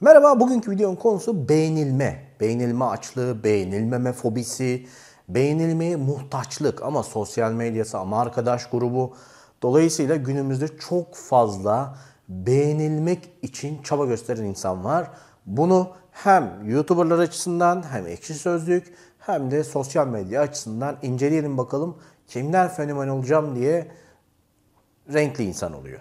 Merhaba, bugünkü videonun konusu beğenilme. Beğenilme açlığı, beğenilmeme fobisi, beğenilmeye muhtaçlık ama sosyal medyası ama arkadaş grubu. Dolayısıyla günümüzde çok fazla beğenilmek için çaba gösteren insan var. Bunu hem YouTuberlar açısından hem ekşi sözlük hem de sosyal medya açısından inceleyelim bakalım kimler fenomen olacağım diye renkli insan oluyor.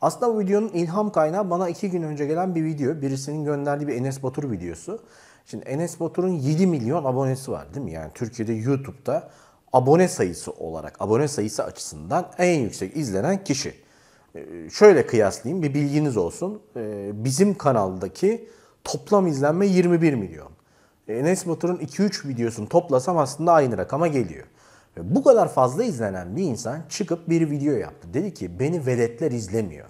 Aslında bu videonun ilham kaynağı bana iki gün önce gelen bir video. Birisinin gönderdiği bir Enes Batur videosu. Şimdi Enes Batur'un 7 milyon abonesi var değil mi? Yani Türkiye'de YouTube'da abone sayısı olarak, abone sayısı açısından en yüksek izlenen kişi. Ee, şöyle kıyaslayayım, bir bilginiz olsun. Ee, bizim kanaldaki toplam izlenme 21 milyon. Enes Batur'un 2-3 videosunu toplasam aslında aynı rakama geliyor. Bu kadar fazla izlenen bir insan çıkıp bir video yaptı. Dedi ki beni veletler izlemiyor.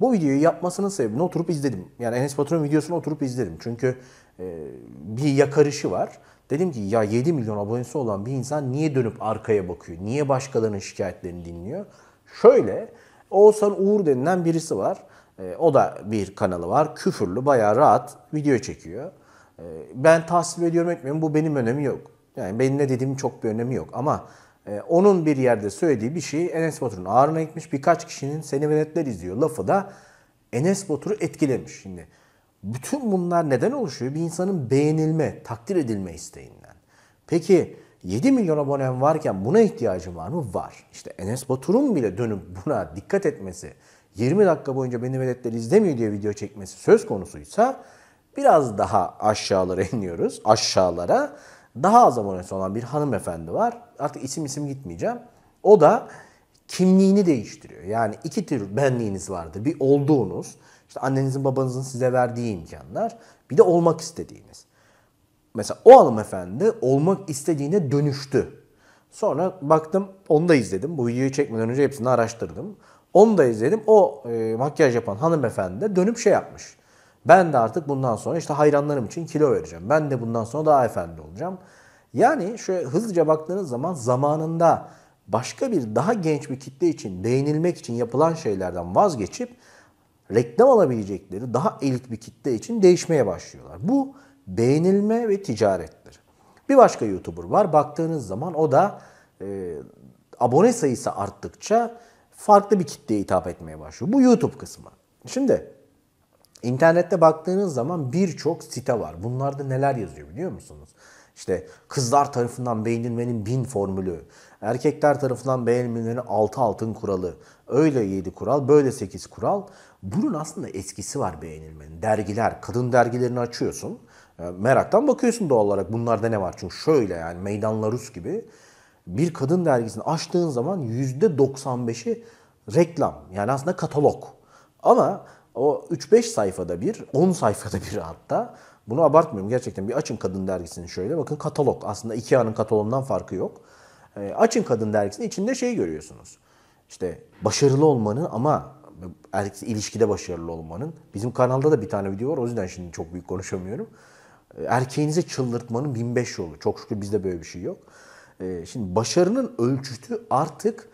Bu videoyu yapmasının sebebini oturup izledim. Yani Enes Batur'un videosunu oturup izledim. Çünkü e, bir yakarışı var. Dedim ki ya 7 milyon abonesi olan bir insan niye dönüp arkaya bakıyor? Niye başkalarının şikayetlerini dinliyor? Şöyle Oğuzhan Uğur denilen birisi var. E, o da bir kanalı var. Küfürlü bayağı rahat video çekiyor. E, ben tahsil ediyorum etmiyorum bu benim önemi yok. Yani benim ne dediğimin çok bir önemi yok ama e, onun bir yerde söylediği bir şey, Enes Batur'un ağrına gitmiş. Birkaç kişinin seni veletler izliyor lafı da Enes Batur'u etkilemiş. Şimdi bütün bunlar neden oluşuyor? Bir insanın beğenilme, takdir edilme isteğinden. Peki 7 milyon abonem varken buna ihtiyacım var mı? Var. İşte Enes Batur'un bile dönüp buna dikkat etmesi, 20 dakika boyunca beni veletler izlemiyor diye video çekmesi söz konusuysa biraz daha aşağılara iniyoruz. Aşağılara daha az abonesi olan bir hanımefendi var. Artık isim isim gitmeyeceğim. O da kimliğini değiştiriyor. Yani iki tür benliğiniz vardır. Bir olduğunuz, işte annenizin babanızın size verdiği imkanlar. Bir de olmak istediğiniz. Mesela o hanımefendi olmak istediğine dönüştü. Sonra baktım onu da izledim. Bu videoyu çekmeden önce hepsini araştırdım. Onu da izledim. O e, makyaj yapan hanımefendi de dönüp şey yapmış. Ben de artık bundan sonra işte hayranlarım için kilo vereceğim. Ben de bundan sonra daha efendi olacağım. Yani şöyle hızlıca baktığınız zaman zamanında başka bir daha genç bir kitle için beğenilmek için yapılan şeylerden vazgeçip reklam alabilecekleri daha elit bir kitle için değişmeye başlıyorlar. Bu beğenilme ve ticarettir. Bir başka YouTuber var. Baktığınız zaman o da e, abone sayısı arttıkça farklı bir kitleye hitap etmeye başlıyor. Bu YouTube kısmı. Şimdi İnternette baktığınız zaman birçok site var. Bunlarda neler yazıyor biliyor musunuz? İşte kızlar tarafından beğenilmenin bin formülü, erkekler tarafından beğenilmenin altı altın kuralı, öyle yedi kural, böyle sekiz kural. Bunun aslında eskisi var beğenilmenin. Dergiler, kadın dergilerini açıyorsun. E, meraktan bakıyorsun doğal olarak bunlarda ne var? Çünkü şöyle yani Meydan Rus gibi bir kadın dergisini açtığın zaman %95'i reklam. Yani aslında katalog. Ama o 3-5 sayfada bir, 10 sayfada bir hatta. Bunu abartmıyorum gerçekten. Bir açın kadın dergisini şöyle. Bakın katalog. Aslında IKEA'nın kataloğundan farkı yok. E, açın kadın dergisinin içinde şey görüyorsunuz. İşte başarılı olmanın ama ilişkide başarılı olmanın. Bizim kanalda da bir tane video var. O yüzden şimdi çok büyük konuşamıyorum. Ee, Erkeğinize çıldırtmanın 1005 yolu. Çok şükür bizde böyle bir şey yok. Ee, şimdi başarının ölçütü artık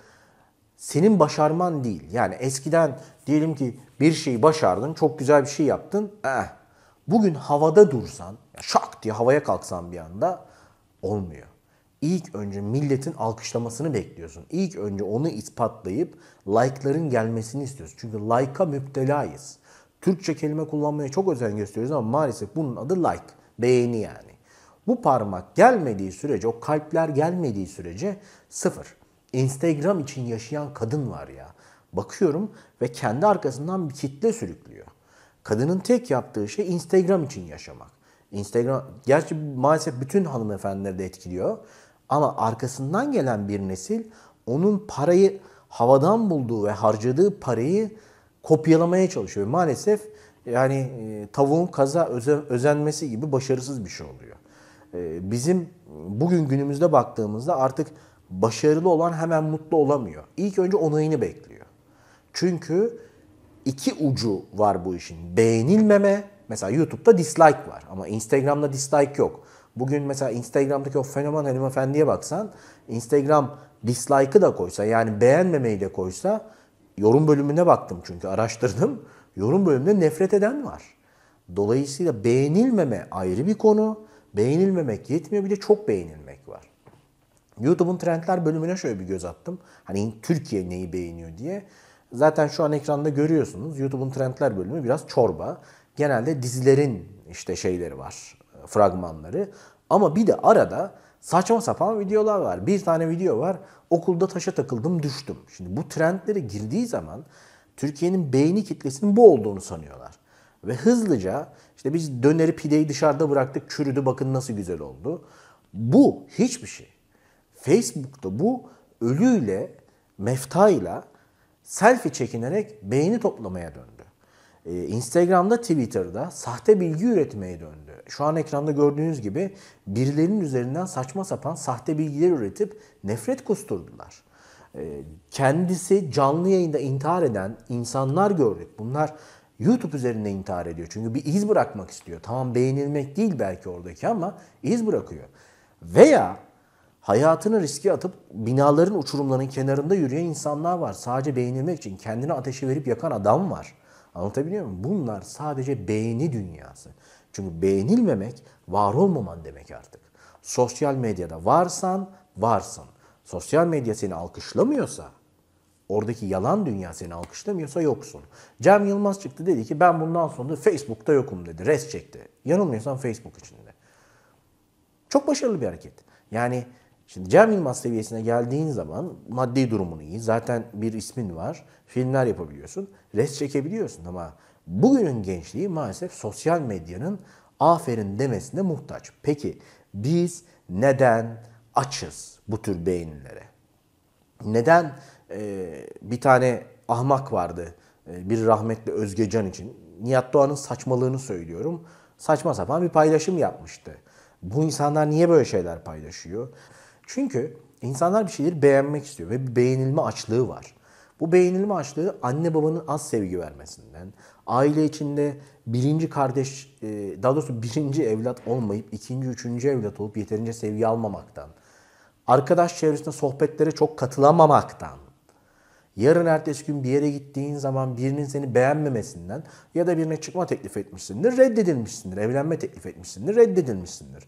senin başarman değil. Yani eskiden diyelim ki bir şeyi başardın, çok güzel bir şey yaptın. Eh. Bugün havada dursan, şak diye havaya kalksan bir anda olmuyor. İlk önce milletin alkışlamasını bekliyorsun. İlk önce onu ispatlayıp like'ların gelmesini istiyorsun. Çünkü like'a müptelayız. Türkçe kelime kullanmaya çok özen gösteriyoruz ama maalesef bunun adı like. Beğeni yani. Bu parmak gelmediği sürece, o kalpler gelmediği sürece sıfır. Instagram için yaşayan kadın var ya bakıyorum ve kendi arkasından bir kitle sürüklüyor. Kadının tek yaptığı şey Instagram için yaşamak. Instagram gerçi maalesef bütün hanımefendileri de etkiliyor. Ama arkasından gelen bir nesil onun parayı havadan bulduğu ve harcadığı parayı kopyalamaya çalışıyor. Maalesef yani e, tavuğun kaza özenmesi gibi başarısız bir şey oluyor. E, bizim bugün günümüzde baktığımızda artık başarılı olan hemen mutlu olamıyor. İlk önce onayını bekliyor. Çünkü iki ucu var bu işin. Beğenilmeme, mesela YouTube'da dislike var ama Instagram'da dislike yok. Bugün mesela Instagram'daki o fenomen hanımefendiye baksan, Instagram dislike'ı da koysa yani beğenmemeyi de koysa yorum bölümüne baktım çünkü araştırdım. Yorum bölümünde nefret eden var. Dolayısıyla beğenilmeme ayrı bir konu. Beğenilmemek yetmiyor bir de çok beğenilmek var. YouTube'un trendler bölümüne şöyle bir göz attım. Hani Türkiye neyi beğeniyor diye. Zaten şu an ekranda görüyorsunuz YouTube'un trendler bölümü biraz çorba. Genelde dizilerin işte şeyleri var, e, fragmanları. Ama bir de arada saçma sapan videolar var. Bir tane video var. Okulda taşa takıldım düştüm. Şimdi bu trendlere girdiği zaman Türkiye'nin beyni kitlesinin bu olduğunu sanıyorlar. Ve hızlıca işte biz döneri pideyi dışarıda bıraktık çürüdü bakın nasıl güzel oldu. Bu hiçbir şey. Facebook'ta bu ölüyle, meftayla selfie çekinerek beğeni toplamaya döndü. Ee, Instagram'da, Twitter'da sahte bilgi üretmeye döndü. Şu an ekranda gördüğünüz gibi birilerinin üzerinden saçma sapan sahte bilgiler üretip nefret kusturdular. Ee, kendisi canlı yayında intihar eden insanlar gördük. Bunlar YouTube üzerinde intihar ediyor. Çünkü bir iz bırakmak istiyor. Tamam beğenilmek değil belki oradaki ama iz bırakıyor. Veya hayatını riske atıp binaların uçurumlarının kenarında yürüyen insanlar var. Sadece beğenilmek için kendini ateşe verip yakan adam var. Anlatabiliyor muyum? Bunlar sadece beğeni dünyası. Çünkü beğenilmemek var olmaman demek artık. Sosyal medyada varsan varsın. Sosyal medya seni alkışlamıyorsa, oradaki yalan dünya seni alkışlamıyorsa yoksun. Cem Yılmaz çıktı dedi ki ben bundan sonra Facebook'ta yokum dedi. Res çekti. Yanılmıyorsam Facebook içinde. Çok başarılı bir hareket. Yani Şimdi Cem Yılmaz seviyesine geldiğin zaman maddi durumun iyi. Zaten bir ismin var. Filmler yapabiliyorsun. Res çekebiliyorsun ama bugünün gençliği maalesef sosyal medyanın aferin demesine muhtaç. Peki biz neden açız bu tür beyinlere? Neden e, bir tane ahmak vardı e, bir rahmetli Özgecan için? Nihat Doğan'ın saçmalığını söylüyorum. Saçma sapan bir paylaşım yapmıştı. Bu insanlar niye böyle şeyler paylaşıyor? Çünkü insanlar bir şeyleri beğenmek istiyor ve bir beğenilme açlığı var. Bu beğenilme açlığı anne babanın az sevgi vermesinden, aile içinde birinci kardeş, e, daha doğrusu birinci evlat olmayıp ikinci, üçüncü evlat olup yeterince sevgi almamaktan, arkadaş çevresinde sohbetlere çok katılamamaktan, yarın ertesi gün bir yere gittiğin zaman birinin seni beğenmemesinden ya da birine çıkma teklif etmişsindir, reddedilmişsindir, evlenme teklif etmişsindir, reddedilmişsindir.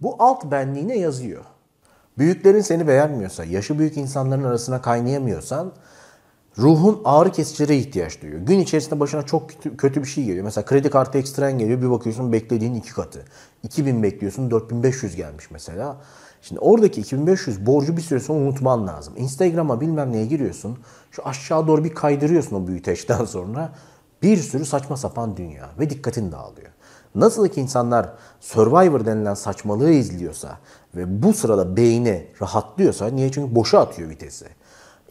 Bu alt benliğine yazıyor. Büyüklerin seni beğenmiyorsa, yaşı büyük insanların arasına kaynayamıyorsan ruhun ağrı kesicilere ihtiyaç duyuyor. Gün içerisinde başına çok kötü, bir şey geliyor. Mesela kredi kartı ekstren geliyor bir bakıyorsun beklediğin iki katı. 2000 bekliyorsun 4500 gelmiş mesela. Şimdi oradaki 2500 borcu bir süre sonra unutman lazım. Instagram'a bilmem neye giriyorsun. Şu aşağı doğru bir kaydırıyorsun o büyüteçten sonra. Bir sürü saçma sapan dünya ve dikkatin dağılıyor. Nasıl ki insanlar Survivor denilen saçmalığı izliyorsa ve bu sırada beyni rahatlıyorsa niye? Çünkü boşa atıyor vitesi.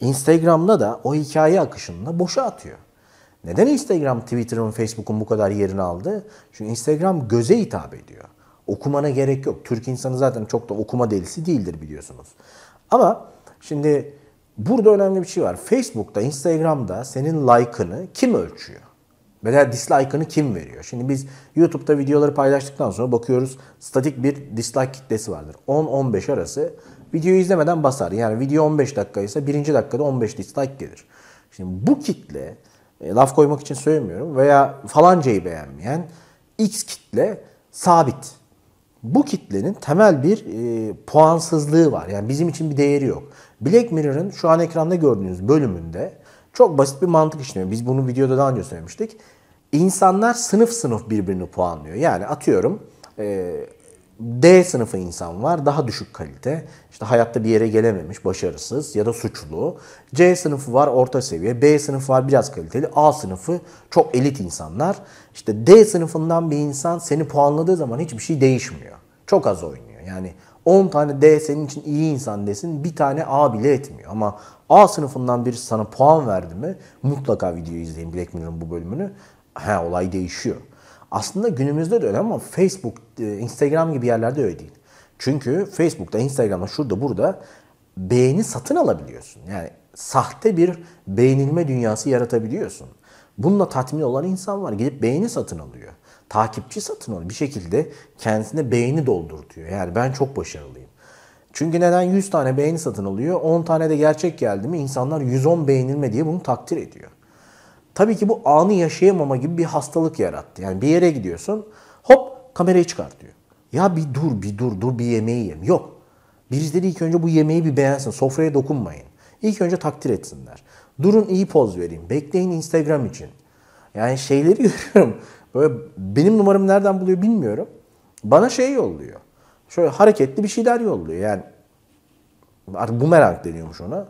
Instagram'da da o hikaye akışında boşa atıyor. Neden Instagram, Twitter'ın, Facebook'un bu kadar yerini aldı? Çünkü Instagram göze hitap ediyor. Okumana gerek yok. Türk insanı zaten çok da okuma delisi değildir biliyorsunuz. Ama şimdi burada önemli bir şey var. Facebook'ta, Instagram'da senin like'ını kim ölçüyor? Mesela dislike'ını kim veriyor? Şimdi biz YouTube'da videoları paylaştıktan sonra bakıyoruz statik bir dislike kitlesi vardır. 10-15 arası videoyu izlemeden basar. Yani video 15 dakika ise 1. dakikada 15 dislike gelir. Şimdi bu kitle e, laf koymak için söylemiyorum veya falancayı beğenmeyen X kitle sabit. Bu kitlenin temel bir e, puansızlığı var. Yani bizim için bir değeri yok. Black Mirror'ın şu an ekranda gördüğünüz bölümünde çok basit bir mantık işliyor. Biz bunu videoda daha önce söylemiştik. İnsanlar sınıf sınıf birbirini puanlıyor. Yani atıyorum e, D sınıfı insan var daha düşük kalite işte hayatta bir yere gelememiş başarısız ya da suçlu. C sınıfı var orta seviye B sınıfı var biraz kaliteli A sınıfı çok elit insanlar. İşte D sınıfından bir insan seni puanladığı zaman hiçbir şey değişmiyor. Çok az oynuyor yani 10 tane D senin için iyi insan desin bir tane A bile etmiyor. Ama A sınıfından birisi sana puan verdi mi mutlaka video izleyin Black Mirror'ın bu bölümünü ha olay değişiyor. Aslında günümüzde de öyle ama Facebook, e, Instagram gibi yerlerde öyle değil. Çünkü Facebook'ta, Instagram'da, şurada, burada beğeni satın alabiliyorsun. Yani sahte bir beğenilme dünyası yaratabiliyorsun. Bununla tatmin olan insan var. Gidip beğeni satın alıyor. Takipçi satın alıyor. Bir şekilde kendisine beğeni doldurtuyor. Yani ben çok başarılıyım. Çünkü neden 100 tane beğeni satın alıyor, 10 tane de gerçek geldi mi insanlar 110 beğenilme diye bunu takdir ediyor. Tabii ki bu anı yaşayamama gibi bir hastalık yarattı. Yani bir yere gidiyorsun hop kamerayı çıkart diyor. Ya bir dur bir dur dur bir yemeği yem. Yok. Birisi dedi ilk önce bu yemeği bir beğensin. Sofraya dokunmayın. İlk önce takdir etsinler. Durun iyi poz vereyim. Bekleyin Instagram için. Yani şeyleri görüyorum. Böyle benim numaramı nereden buluyor bilmiyorum. Bana şey yolluyor. Şöyle hareketli bir şeyler yolluyor. Yani artık bu merak deniyormuş ona.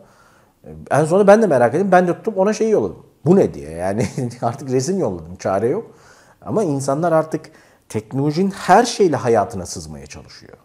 E, en sonunda ben de merak ettim. Ben de tutup ona şeyi yolladım bu ne diye yani artık resim yolladım çare yok. Ama insanlar artık teknolojinin her şeyle hayatına sızmaya çalışıyor.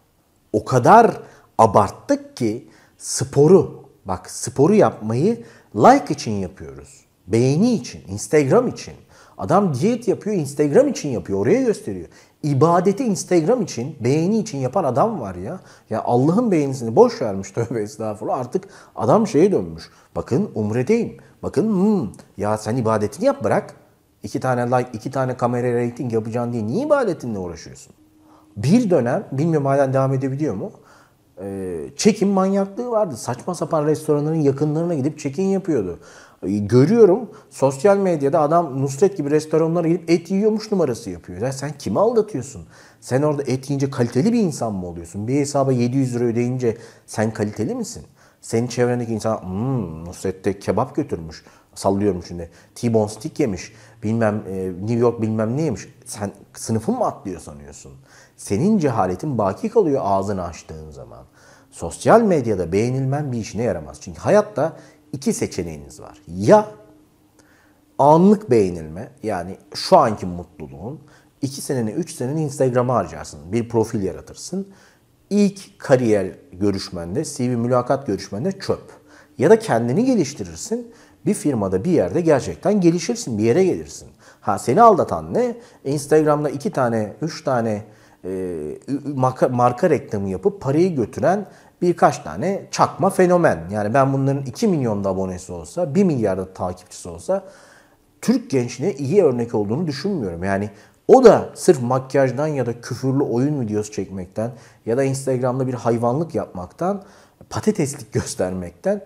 O kadar abarttık ki sporu bak sporu yapmayı like için yapıyoruz. Beğeni için, Instagram için. Adam diyet yapıyor, Instagram için yapıyor, oraya gösteriyor. İbadeti Instagram için, beğeni için yapan adam var ya. Ya Allah'ın beğenisini boş vermiş tövbe estağfurullah. Artık adam şeye dönmüş. Bakın umredeyim. Bakın hmm, ya sen ibadetini yap bırak. İki tane like, iki tane kamera rating yapacaksın diye niye ibadetinle uğraşıyorsun? Bir dönem, bilmiyorum halen devam edebiliyor mu? Ee, çekim manyaklığı vardı. Saçma sapan restoranların yakınlarına gidip çekim yapıyordu. Ee, görüyorum sosyal medyada adam Nusret gibi restoranlara gidip et yiyormuş numarası yapıyor. Ya sen kimi aldatıyorsun? Sen orada et yiyince kaliteli bir insan mı oluyorsun? Bir hesaba 700 lira ödeyince sen kaliteli misin? Senin çevrendeki insan hmm, Nusret'te kebap götürmüş. Sallıyorum şimdi. T-bone stick yemiş. Bilmem e, New York bilmem ne yemiş. Sen sınıfın mı atlıyor sanıyorsun? Senin cehaletin baki kalıyor ağzını açtığın zaman. Sosyal medyada beğenilmen bir işine yaramaz. Çünkü hayatta iki seçeneğiniz var. Ya anlık beğenilme yani şu anki mutluluğun iki seneni üç seneni Instagram'a harcarsın. Bir profil yaratırsın ilk kariyer görüşmende, CV mülakat görüşmende çöp. Ya da kendini geliştirirsin. Bir firmada bir yerde gerçekten gelişirsin, bir yere gelirsin. Ha seni aldatan ne? Instagram'da iki tane, üç tane e, marka, marka reklamı yapıp parayı götüren birkaç tane çakma fenomen. Yani ben bunların 2 milyon da abonesi olsa, 1 milyar da takipçisi olsa Türk gençliğine iyi örnek olduğunu düşünmüyorum. Yani o da sırf makyajdan ya da küfürlü oyun videosu çekmekten ya da Instagram'da bir hayvanlık yapmaktan, patateslik göstermekten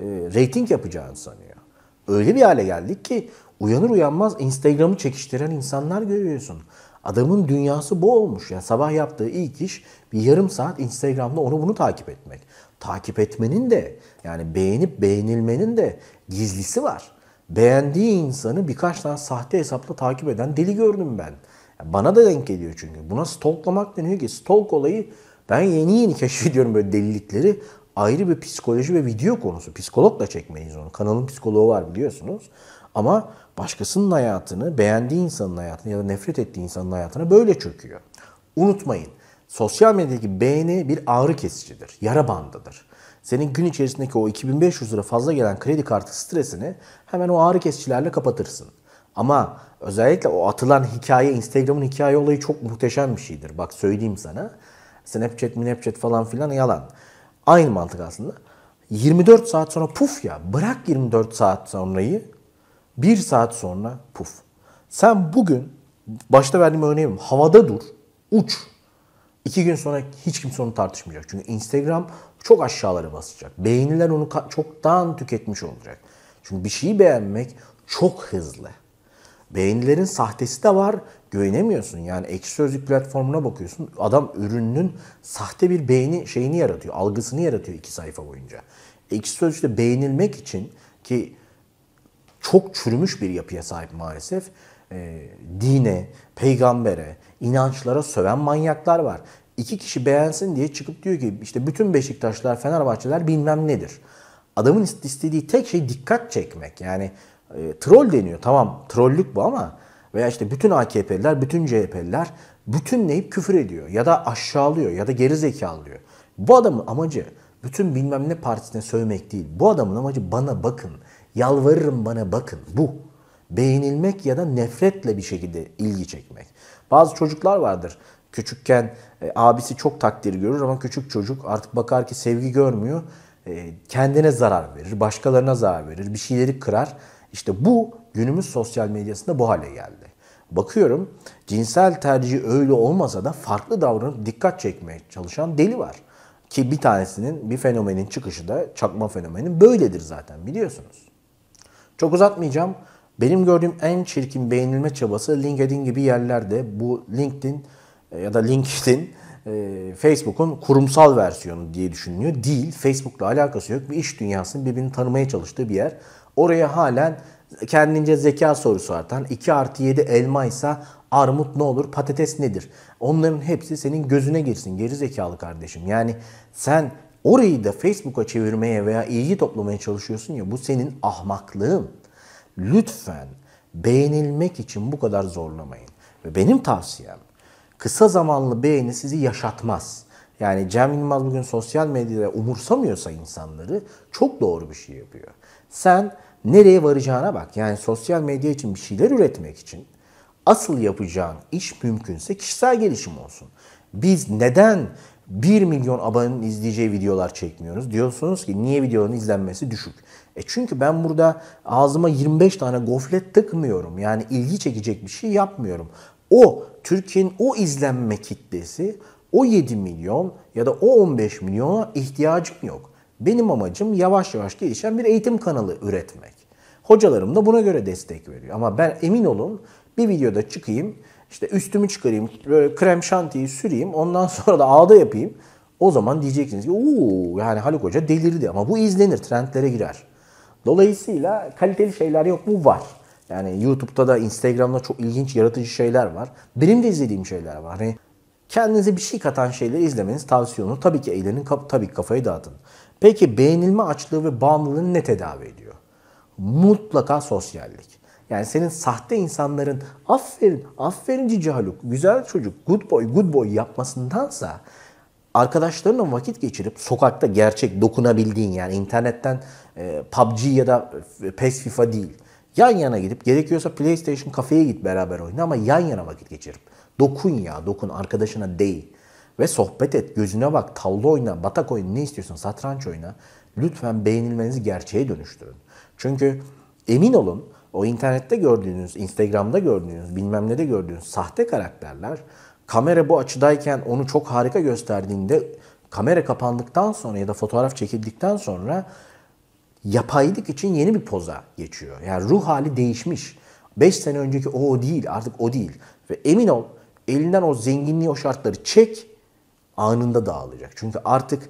e, reyting yapacağını sanıyor. Öyle bir hale geldik ki uyanır uyanmaz Instagram'ı çekiştiren insanlar görüyorsun. Adamın dünyası bu olmuş. Yani sabah yaptığı ilk iş bir yarım saat Instagram'da onu bunu takip etmek. Takip etmenin de yani beğenip beğenilmenin de gizlisi var. Beğendiği insanı birkaç tane sahte hesapla takip eden deli gördüm ben. Bana da denk geliyor çünkü. Buna stalklamak deniyor ki stalk olayı ben yeni yeni keşfediyorum böyle delilikleri. Ayrı bir psikoloji ve video konusu. Psikologla çekmeyiz onu. Kanalın psikoloğu var biliyorsunuz. Ama başkasının hayatını, beğendiği insanın hayatını ya da nefret ettiği insanın hayatına böyle çöküyor. Unutmayın. Sosyal medyadaki beğeni bir ağrı kesicidir. Yara bandıdır. Senin gün içerisindeki o 2500 lira fazla gelen kredi kartı stresini hemen o ağrı kesicilerle kapatırsın. Ama özellikle o atılan hikaye, Instagram'ın hikaye olayı çok muhteşem bir şeydir. Bak söyleyeyim sana. Snapchat, minapchat falan filan yalan. Aynı mantık aslında. 24 saat sonra puf ya. Bırak 24 saat sonrayı. 1 saat sonra puf. Sen bugün başta verdiğim örneğim havada dur. Uç. 2 gün sonra hiç kimse onu tartışmayacak. Çünkü Instagram çok aşağılara basacak. Beğeniler onu çoktan tüketmiş olacak. Çünkü bir şeyi beğenmek çok hızlı. Beğenilerin sahtesi de var. Güvenemiyorsun. Yani ekşi sözlük platformuna bakıyorsun. Adam ürünün sahte bir beğeni şeyini yaratıyor. Algısını yaratıyor iki sayfa boyunca. Ekşi sözlükte beğenilmek için ki çok çürümüş bir yapıya sahip maalesef. E, dine, peygambere, inançlara söven manyaklar var. İki kişi beğensin diye çıkıp diyor ki işte bütün Beşiktaşlar, Fenerbahçeler bilmem nedir. Adamın istediği tek şey dikkat çekmek. Yani e, troll deniyor. Tamam trollük bu ama veya işte bütün AKP'liler, bütün CHP'liler bütünleyip küfür ediyor ya da aşağılıyor ya da geri zekalıyor. Bu adamın amacı bütün bilmem ne partisine sövmek değil. Bu adamın amacı bana bakın. Yalvarırım bana bakın. Bu. Beğenilmek ya da nefretle bir şekilde ilgi çekmek. Bazı çocuklar vardır. Küçükken e, abisi çok takdir görür ama küçük çocuk artık bakar ki sevgi görmüyor. E, kendine zarar verir, başkalarına zarar verir, bir şeyleri kırar işte bu günümüz sosyal medyasında bu hale geldi. Bakıyorum cinsel tercih öyle olmasa da farklı davranıp dikkat çekmeye çalışan deli var. Ki bir tanesinin bir fenomenin çıkışı da çakma fenomenin böyledir zaten biliyorsunuz. Çok uzatmayacağım. Benim gördüğüm en çirkin beğenilme çabası LinkedIn gibi yerlerde bu LinkedIn e, ya da LinkedIn e, Facebook'un kurumsal versiyonu diye düşünülüyor. Değil. Facebook'la alakası yok bir iş dünyasının birbirini tanımaya çalıştığı bir yer. Oraya halen kendince zeka sorusu artan 2 artı 7 elmaysa armut ne olur patates nedir? Onların hepsi senin gözüne girsin geri zekalı kardeşim. Yani sen orayı da Facebook'a çevirmeye veya ilgi toplamaya çalışıyorsun ya bu senin ahmaklığın. Lütfen beğenilmek için bu kadar zorlamayın. Ve benim tavsiyem kısa zamanlı beğeni sizi yaşatmaz. Yani Cem Yılmaz bugün sosyal medyada umursamıyorsa insanları çok doğru bir şey yapıyor. Sen nereye varacağına bak. Yani sosyal medya için bir şeyler üretmek için asıl yapacağın iş mümkünse kişisel gelişim olsun. Biz neden 1 milyon abonenin izleyeceği videolar çekmiyoruz? Diyorsunuz ki niye videoların izlenmesi düşük? E çünkü ben burada ağzıma 25 tane goflet tıkmıyorum. Yani ilgi çekecek bir şey yapmıyorum. O Türkiye'nin o izlenme kitlesi o 7 milyon ya da o 15 milyona ihtiyacım yok. Benim amacım yavaş yavaş gelişen bir eğitim kanalı üretmek. Hocalarım da buna göre destek veriyor. Ama ben emin olun bir videoda çıkayım, işte üstümü çıkarayım, böyle krem şantiyi süreyim, ondan sonra da ağda yapayım. O zaman diyeceksiniz ki ooo yani Haluk Hoca delirdi ama bu izlenir, trendlere girer. Dolayısıyla kaliteli şeyler yok mu? Var. Yani YouTube'da da Instagram'da çok ilginç yaratıcı şeyler var. Benim de izlediğim şeyler var. Hani kendinize bir şey katan şeyleri izlemeniz tavsiye olur. Tabii ki eğlenin, tabii ki kafayı dağıtın. Peki beğenilme açlığı ve bağımlılığını ne tedavi ediyor? Mutlaka sosyallik. Yani senin sahte insanların aferin, aferin Cici Haluk, güzel çocuk, good boy, good boy yapmasındansa arkadaşlarınla vakit geçirip sokakta gerçek dokunabildiğin yani internetten e, PUBG ya da e, PES FIFA değil. Yan yana gidip gerekiyorsa PlayStation kafeye git beraber oyna ama yan yana vakit geçirip dokun ya dokun arkadaşına değil ve sohbet et, gözüne bak, tavla oyna, batak oyna, ne istiyorsun satranç oyna. Lütfen beğenilmenizi gerçeğe dönüştürün. Çünkü emin olun o internette gördüğünüz, Instagram'da gördüğünüz, bilmem ne de gördüğünüz sahte karakterler kamera bu açıdayken onu çok harika gösterdiğinde kamera kapandıktan sonra ya da fotoğraf çekildikten sonra yapaylık için yeni bir poza geçiyor. Yani ruh hali değişmiş. 5 sene önceki o, o değil artık o değil. Ve emin ol elinden o zenginliği o şartları çek Anında dağılacak. Çünkü artık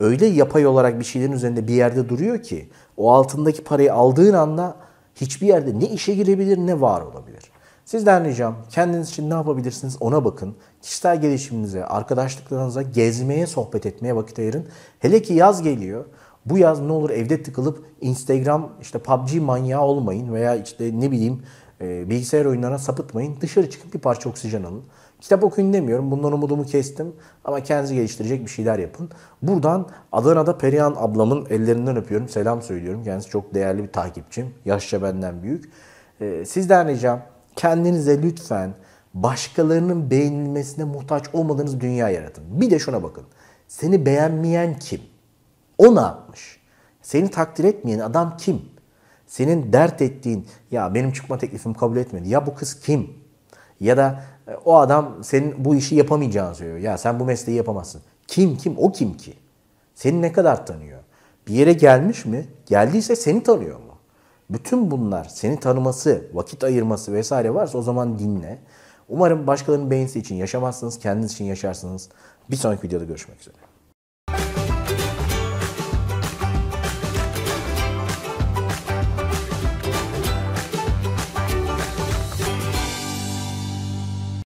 öyle yapay olarak bir şeylerin üzerinde bir yerde duruyor ki o altındaki parayı aldığın anda hiçbir yerde ne işe girebilir ne var olabilir. Sizden ricam kendiniz için ne yapabilirsiniz ona bakın. Kişisel gelişiminize, arkadaşlıklarınıza, gezmeye, sohbet etmeye vakit ayırın. Hele ki yaz geliyor. Bu yaz ne olur evde tıkılıp Instagram işte PUBG manyağı olmayın veya işte ne bileyim e, bilgisayar oyunlarına sapıtmayın. Dışarı çıkıp bir parça oksijen alın. Kitap okuyun demiyorum. Bundan umudumu kestim. Ama kendinizi geliştirecek bir şeyler yapın. Buradan Adana'da Perihan ablamın ellerinden öpüyorum. Selam söylüyorum. Kendisi çok değerli bir takipçim. Yaşça benden büyük. Ee, sizden ricam kendinize lütfen başkalarının beğenilmesine muhtaç olmadığınız dünya yaratın. Bir de şuna bakın. Seni beğenmeyen kim? O ne yapmış? Seni takdir etmeyen adam kim? Senin dert ettiğin ya benim çıkma teklifim kabul etmedi. Ya bu kız kim? Ya da e, o adam senin bu işi yapamayacağını söylüyor. Ya sen bu mesleği yapamazsın. Kim kim o kim ki? Seni ne kadar tanıyor? Bir yere gelmiş mi? Geldiyse seni tanıyor mu? Bütün bunlar seni tanıması, vakit ayırması vesaire varsa o zaman dinle. Umarım başkalarının beğenisi için yaşamazsınız, kendiniz için yaşarsınız. Bir sonraki videoda görüşmek üzere.